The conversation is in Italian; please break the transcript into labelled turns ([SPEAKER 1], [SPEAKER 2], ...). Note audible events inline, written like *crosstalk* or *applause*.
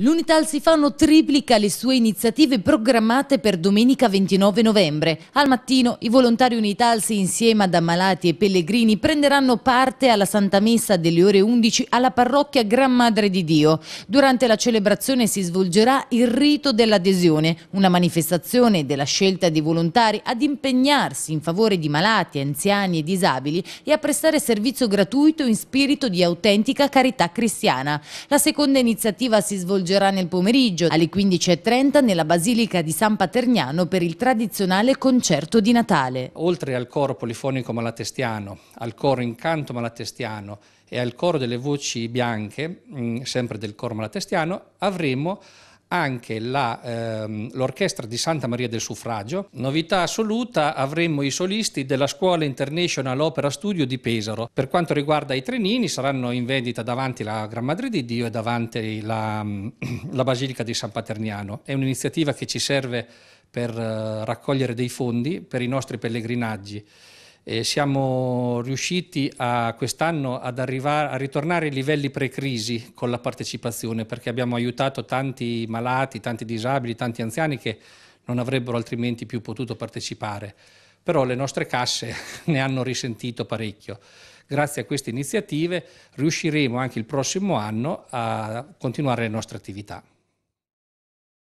[SPEAKER 1] L'Unital si fanno triplica le sue iniziative programmate per domenica 29 novembre. Al mattino i volontari Unitalsi insieme ad ammalati e pellegrini prenderanno parte alla Santa Messa delle ore 11 alla parrocchia Gran Madre di Dio. Durante la celebrazione si svolgerà il rito dell'adesione, una manifestazione della scelta dei volontari ad impegnarsi in favore di malati, anziani e disabili e a prestare servizio gratuito in spirito di autentica carità cristiana. La seconda iniziativa si svolgerà svolgerà nel pomeriggio alle 15.30 nella Basilica di San Paterniano per il tradizionale concerto di Natale.
[SPEAKER 2] Oltre al coro polifonico malatestiano, al coro incanto malatestiano e al coro delle voci bianche, mm, sempre del coro malatestiano, avremo anche ehm, l'Orchestra ehm, di Santa Maria del Suffragio. Novità assoluta avremo i solisti della Scuola International Opera Studio di Pesaro. Per quanto riguarda i trenini saranno in vendita davanti la Gran Madre di Dio e davanti la, *clears throat* la Basilica di San Paterniano. È un'iniziativa che ci serve per eh, raccogliere dei fondi per i nostri pellegrinaggi eh, siamo riusciti quest'anno ad arrivare, a ritornare ai livelli pre-crisi con la partecipazione perché abbiamo aiutato tanti malati, tanti disabili, tanti anziani che non avrebbero altrimenti più potuto partecipare. Però le nostre casse *laughs* ne hanno risentito parecchio. Grazie a queste iniziative riusciremo anche il prossimo anno a continuare le nostre attività.